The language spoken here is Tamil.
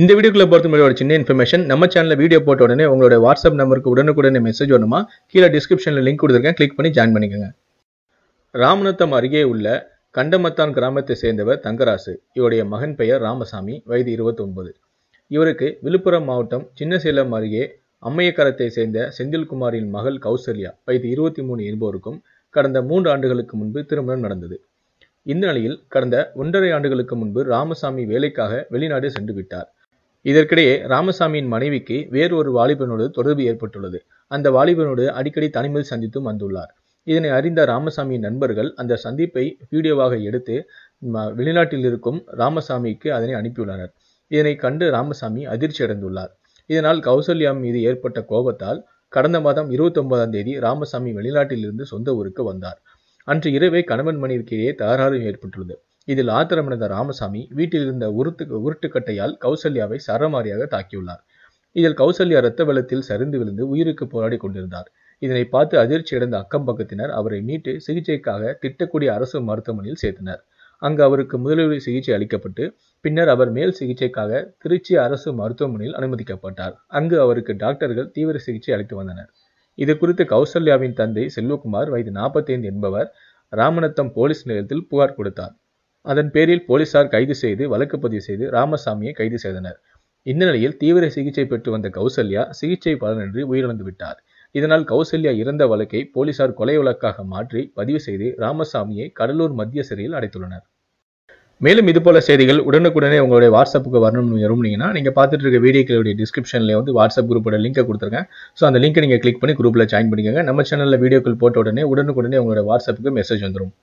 இந்த வீடியோக்குள்ள பொறுத்த மாதிரி ஒரு சின்ன இன்ஃபர்மேஷன் நம்ம சேனலில் வீடியோ போட்ட உடனே உங்களோட வாட்ஸ்அப் நம்பருக்கு உடனுக்குடனே மெசேஜ் வரணுமா கீழே டிஸ்கிரிப்ஷனில் லிங்க் கொடுத்துருக்கேன் கிளிக் பண்ணி ஜாயின் பண்ணிக்கோங்க ராமநத்தம் அருகே உள்ள கண்டமத்தான் கிராமத்தை சேர்ந்தவர் தங்கராசு இவருடைய மகன் பெயர் ராமசாமி வயது இருபத்தொன்பது இவருக்கு விழுப்புரம் மாவட்டம் சின்னசேலம் அருகே அம்மையக்கரத்தை சேர்ந்த செந்தில்குமாரின் மகள் கௌசல்யா வயது இருபத்தி மூணு என்பவருக்கும் கடந்த மூன்று ஆண்டுகளுக்கு முன்பு திருமணம் நடந்தது இந்த நிலையில் கடந்த ஒன்றரை ஆண்டுகளுக்கு முன்பு ராமசாமி வேலைக்காக வெளிநாடு சென்று விட்டார் இதற்கிடையே ராமசாமியின் மனைவிக்கு வேறு ஒரு வாலிபனோடு தொடர்பு ஏற்பட்டுள்ளது அந்த வாலிபனோடு அடிக்கடி தனிமையில் சந்தித்தும் வந்துள்ளார் இதனை அறிந்த ராமசாமியின் நண்பர்கள் அந்த சந்திப்பை வீடியோவாக எடுத்து வெளிநாட்டில் இருக்கும் ராமசாமிக்கு அதனை அனுப்பியுள்ளனர் இதனை கண்டு ராமசாமி அதிர்ச்சி அடைந்துள்ளார் இதனால் கௌசல்யா மீது ஏற்பட்ட கோபத்தால் கடந்த மாதம் இருபத்தி ஒன்பதாம் தேதி ராமசாமி வெளிநாட்டிலிருந்து சொந்த ஊருக்கு வந்தார் அன்று இரவே கணவன் மனைவிக்கிடையே தகராறு ஏற்பட்டுள்ளது இதில் ஆத்திரமடைந்த ராமசாமி வீட்டில் இருந்த உருத்து உருட்டுக்கட்டையால் கௌசல்யாவை சரமாரியாக தாக்கியுள்ளார் இதில் கௌசல்யா இரத்த வெள்ளத்தில் சரிந்து விழுந்து உயிருக்கு போராடி கொண்டிருந்தார் இதனை பார்த்து அதிர்ச்சி அடைந்த அக்கம் பக்கத்தினர் அவரை மீட்டு சிகிச்சைக்காக திட்டக்கூடிய அரசு மருத்துவமனையில் சேர்த்தனர் அங்கு அவருக்கு முதலுதவி சிகிச்சை அளிக்கப்பட்டு பின்னர் அவர் மேல் சிகிச்சைக்காக திருச்சி அரசு மருத்துவமனையில் அனுமதிக்கப்பட்டார் அங்கு அவருக்கு டாக்டர்கள் தீவிர சிகிச்சை அளித்து வந்தனர் இது குறித்து கௌசல்யாவின் தந்தை செல்வகுமார் வயது நாற்பத்தைந்து என்பவர் ராமநத்தம் போலீஸ் நிலையத்தில் புகார் கொடுத்தார் அதன் பேரில் போலீசார் கைது செய்து வழக்கு பதிவு செய்து ராமசாமியை கைது செய்தனர் இந்த நிலையில் தீவிர சிகிச்சை பெற்று வந்த கௌசல்யா சிகிச்சை பலனின்றி உயிரிழந்து விட்டார் இதனால் கௌசல்யா இறந்த வழக்கை போலீசார் கொலை வழக்காக மாற்றி பதிவு செய்து ராமசாமியை கடலூர் மத்திய சிறையில் அடைத்துள்ளனர் மேலும் இதுபோல செய்திகள் உடனுக்குடனே உங்களுடைய வாட்ஸ்அப்புக்கு வரணும்னு விரும்புனீங்கன்னா நீங்கள் பார்த்துட்டு இருக்க வீடியோக்களுடைய டிஸ்கிரிப்ஷனில் வந்து வாட்ஸ்அப் குரூப்போட லிங்கை கொடுத்துருக்கேன் ஸோ அந்த லிங்கை நீங்கள் கிளிக் பண்ணி குரூப்பில் ஜாயின் பண்ணிக்கோங்க நம்ம சேனலில் வீடியோக்கள் போட்ட உடனே உடனுக்குடனே உங்களுடைய வாட்ஸ்அப்புக்கு மெசேஜ் வந்துடும்